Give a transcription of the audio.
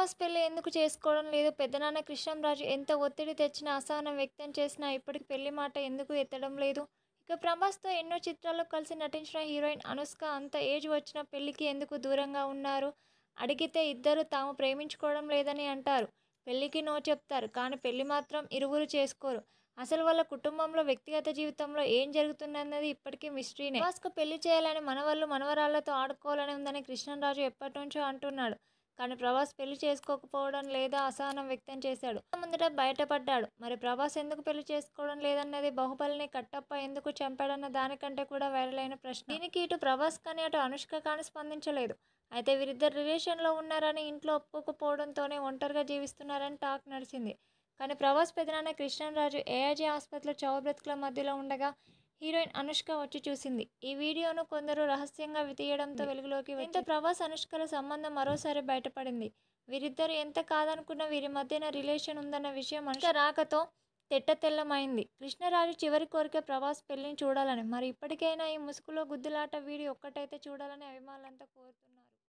ప్రభాస్ పెళ్లి ఎందుకు చేసుకోవడం లేదు పెద్దనాన్న కృష్ణంరాజు ఎంత ఒత్తిడి తెచ్చినా అసహనం వ్యక్తం చేసినా ఇప్పటికి పెళ్లి మాట ఎందుకు ఎత్తడం లేదు ఇక ప్రభాస్తో ఎన్నో చిత్రాల్లో కలిసి నటించిన హీరోయిన్ అనుష్క అంత ఏజ్ వచ్చిన పెళ్లికి ఎందుకు దూరంగా ఉన్నారు అడిగితే ఇద్దరు తాము ప్రేమించుకోవడం లేదని అంటారు పెళ్లికి నో చెప్తారు కానీ పెళ్లి మాత్రం ఇరువురు చేసుకోరు అసలు వాళ్ళ కుటుంబంలో వ్యక్తిగత జీవితంలో ఏం జరుగుతుందన్నది ఇప్పటికీ మిస్టరీనే ప్రభాస్కు పెళ్లి చేయాలని మనవాళ్ళు మనవరాళ్లతో ఆడుకోవాలని ఉందని కృష్ణరాజు ఎప్పటి నుంచో అంటున్నాడు కానీ ప్రభాస్ పెళ్లి చేసుకోకపోవడం లేదా అసహనం వ్యక్తం చేశాడు ముందట బయటపడ్డాడు మరి ప్రభాస్ ఎందుకు పెళ్లి చేసుకోవడం లేదన్నది బాహుబలిని కట్టప్ప ఎందుకు చంపాడన్న దానికంటే కూడా వైరల్ అయిన ప్రశ్న దీనికి ఇటు ప్రభాస్ కానీ అటు అనుష్క కానీ స్పందించలేదు అయితే వీరిద్దరు రిలేషన్లో ఉన్నారని ఇంట్లో ఒప్పుకోకపోవడంతోనే ఒంటరిగా జీవిస్తున్నారని టాక్ నడిచింది కానీ ప్రభాస్ పెదనాన్న కృష్ణరాజు ఏఆర్జీ ఆసుపత్రిలో చౌబ్రతుకుల మధ్యలో ఉండగా హీరోయిన్ అనుష్క వచ్చి చూసింది ఈ వీడియోను కొందరు రహస్యంగా తీయడంతో వెలుగులోకి ఇంత ప్రభాస్ అనుష్కల సంబంధం మరోసారి బయటపడింది వీరిద్దరు ఎంత కాదనుకున్న వీరి మధ్యన రిలేషన్ ఉందన్న విషయం అనుష్క రాకతో తెల్లమైంది కృష్ణరాజు చివరి కోరిక ప్రభాస్ పెళ్లిని చూడాలని మరి ఇప్పటికైనా ఈ ముసుగులో గుద్దులాట వీడి ఒక్కటైతే చూడాలని అభిమానులంతా కోరుతున్నారు